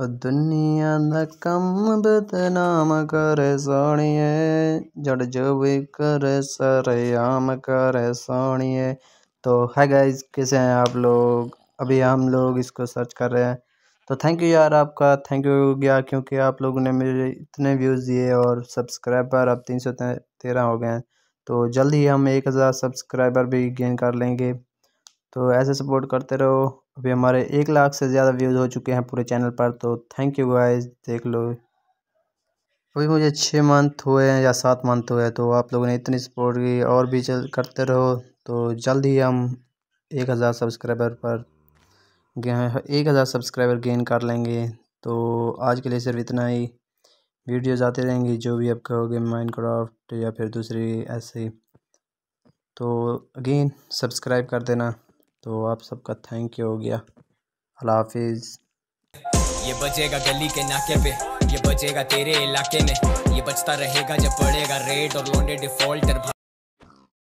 दुनिया दा कम बदनाम करे सोनिए जड़ जो भी करे सरेआम करे सोनिए तो है गाइस कैसे हैं आप लोग अभी हम लोग इसको सर्च कर रहे हैं तो थैंक यू यार आपका थैंक यू गया क्योंकि आप लोगों ने मेरे इतने व्यूज़ दिए और सब्सक्राइबर अब तीन सौ तेरह हो गए हैं तो जल्द ही हम एक हज़ार सब्सक्राइबर भी गेन कर लेंगे तो ऐसे सपोर्ट करते रहो अभी हमारे एक लाख से ज़्यादा व्यूज़ हो चुके हैं पूरे चैनल पर तो थैंक यू गाइस देख लो अभी मुझे छः मंथ हुए हैं या सात मंथ हुए हैं तो आप लोगों ने इतनी सपोर्ट की और भी चल करते रहो तो जल्द ही हम एक हज़ार सब्सक्राइबर पर एक हज़ार सब्सक्राइबर गेन कर लेंगे तो आज के लिए सिर्फ इतना ही वीडियोज़ आते रहेंगे जो भी आप कहोगे क्राफ्ट या फिर दूसरी ऐसे तो अगेन सब्सक्राइब कर देना तो आप सबका थैंक यू हो गया हाफिज़ ये बजेगा गली के नाके पे ये बजेगा तेरे इलाके में ये बचता रहेगा जब पड़ेगा रेड और लोडे डिफॉल्टर